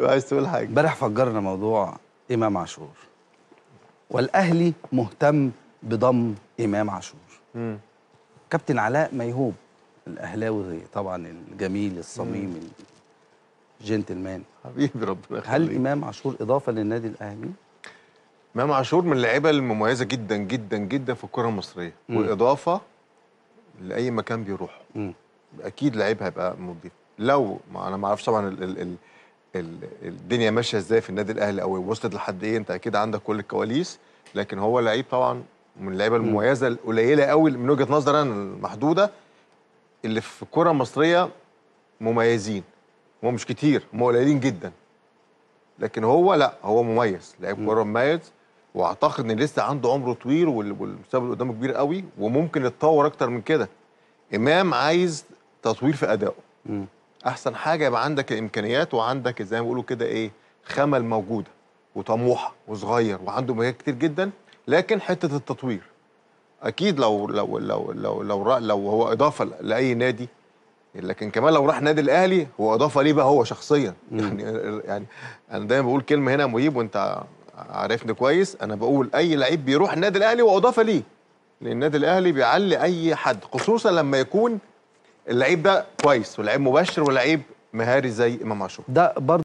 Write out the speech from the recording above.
عايز تقول حاجه امبارح فجرنا موضوع امام عاشور والاهلي مهتم بضم امام عاشور كابتن علاء ميهوب الاهلاوي طبعا الجميل الصميم الجنتلمان حبيبي ربنا هل امام عاشور اضافه للنادي الاهلي امام عاشور من اللعيبه المميزه جدا جدا جدا في الكره المصريه مم. واضافه لاي مكان بيروحه اكيد لعيب هيبقى مضيف لو ما انا ما اعرفش طبعا ال ال ال الدنيا ماشيه ازاي في النادي الاهلي او وصلت لحد ايه انت اكيد عندك كل الكواليس لكن هو لعيب طبعا من اللعيبه المميزه القليله قوي من وجهه نظري انا المحدوده اللي في الكره المصريه مميزين هم مش كتير هم قليلين جدا لكن هو لا هو مميز لعيب كوره مميز واعتقد ان لسه عنده عمره طويل والمستقبل اللي قدامه كبير قوي وممكن يتطور اكتر من كده امام عايز تطوير في ادائه احسن حاجه يبقى عندك الامكانيات وعندك زي ما بيقولوا كده ايه خمل موجوده وطموح وصغير وعنده مجال كتير جدا لكن حته التطوير اكيد لو لو لو لو لو, لو هو اضافه لاي نادي لكن كمان لو راح نادي الاهلي هو اضافه ليه بقى هو شخصيا يعني يعني انا دايما بقول كلمه هنا مهيب وانت عارفني كويس انا بقول اي لعيب بيروح النادي الاهلي هو اضافه ليه لان النادي الاهلي بيعلي اي حد خصوصا لما يكون اللعيب ده كويس ولعيب مباشر ولعيب مهاري زي امام عاشور ده برضه